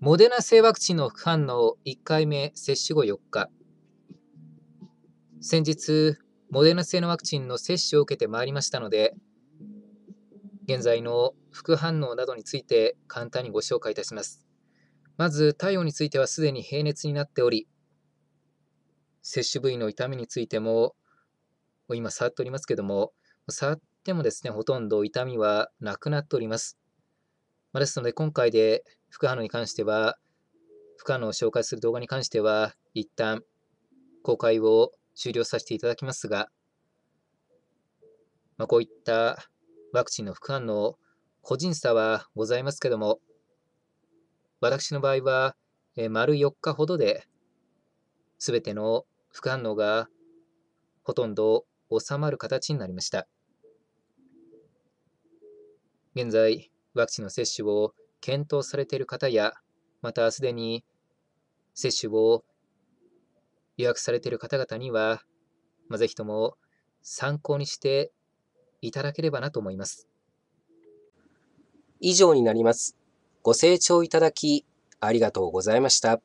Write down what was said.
モデナ製ワクチンの副反応1回目接種後4日。先日、モデナ製のワクチンの接種を受けてまいりましたので、現在の副反応などについて簡単にご紹介いたします。まず、体温についてはすでに平熱になっており、接種部位の痛みについても、今触っておりますけども、触ってもですね、ほとんど痛みはなくなっております。まですので、今回で副反応に関しては、副反応を紹介する動画に関しては、一旦公開を終了させていただきますが、まあ、こういったワクチンの副反応、個人差はございますけども、私の場合は、え丸4日ほどで、すべての副反応がほとんど収まる形になりました。現在、ワクチンの接種を検討されている方や、またすでに接種を予約されている方々には、まあ、ぜひとも参考にしていただければなと思います。以上になります。ご清聴いただき、ありがとうございました。